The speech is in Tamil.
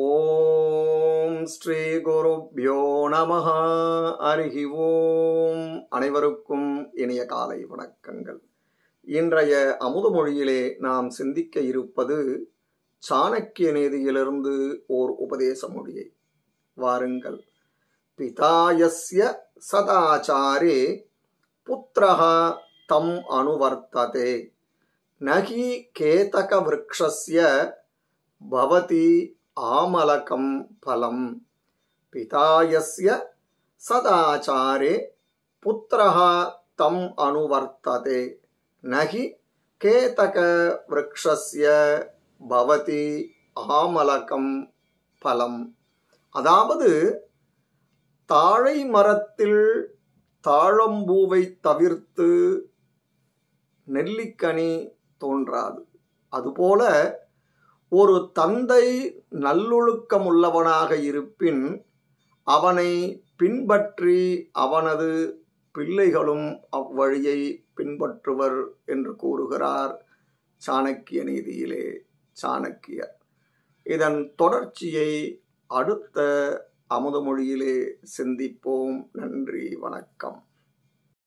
ஓம் ஸ்ரீ குருப்யோ நம அருகி ஓம் அனைவருக்கும் இனிய காலை வணக்கங்கள் இன்றைய அமுதமொழியிலே நாம் சிந்திக்க இருப்பது சாணக்கிய நீதியிலிருந்து ஓர் உபதேச மொழியை வாருங்கள் பிதாயஸ்ய சதாச்சாரே புத்திரகா தம் அனுவர்த்ததே நகி கேதக விரக்ஷஸ்ய பவதி ஆமலகம் பலம் பிதாயஸ்ய சதாச்சாரே புத்திரஹா தம் அனுவர்த்ததே நகி கேதக விரக்ஷஸ்ய பவதி ஆமலகம் பலம் அதாவது தாழை மரத்தில் தாழம்பூவை தவிர்த்து நெல்லிக்கனி தோன்றாது அதுபோல ஒரு தந்தை நல்லொழுக்கமுள்ளவனாக இருப்பின் அவனை பின்பற்றி அவனது பிள்ளைகளும் அவ்வழியை பின்பற்றுவர் என்று கூறுகிறார் சாணக்கிய நீதியிலே சாணக்கியர் இதன் தொடர்ச்சியை அடுத்த அமுதமொழியிலே சிந்திப்போம் நன்றி வணக்கம்